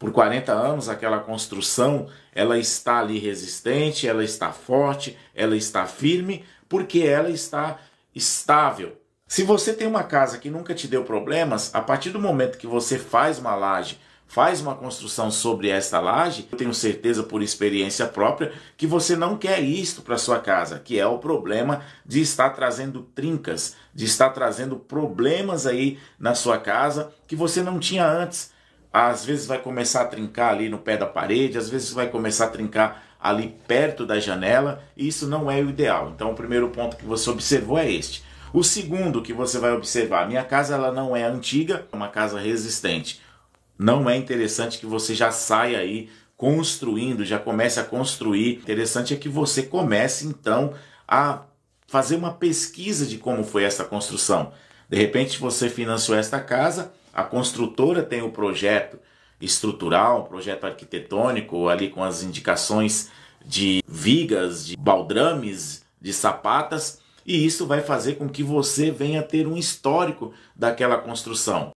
por 40 anos aquela construção, ela está ali resistente, ela está forte, ela está firme, porque ela está estável. Se você tem uma casa que nunca te deu problemas, a partir do momento que você faz uma laje, faz uma construção sobre esta laje, eu tenho certeza por experiência própria que você não quer isto para sua casa, que é o problema de estar trazendo trincas, de estar trazendo problemas aí na sua casa que você não tinha antes às vezes vai começar a trincar ali no pé da parede, às vezes vai começar a trincar ali perto da janela, e isso não é o ideal. Então, o primeiro ponto que você observou é este. O segundo que você vai observar, minha casa ela não é antiga, é uma casa resistente. Não é interessante que você já saia aí construindo, já comece a construir. Interessante é que você comece então a fazer uma pesquisa de como foi essa construção. De repente você financiou esta casa, a construtora tem o um projeto estrutural, um projeto arquitetônico ali com as indicações de vigas, de baldrames, de sapatas, e isso vai fazer com que você venha ter um histórico daquela construção.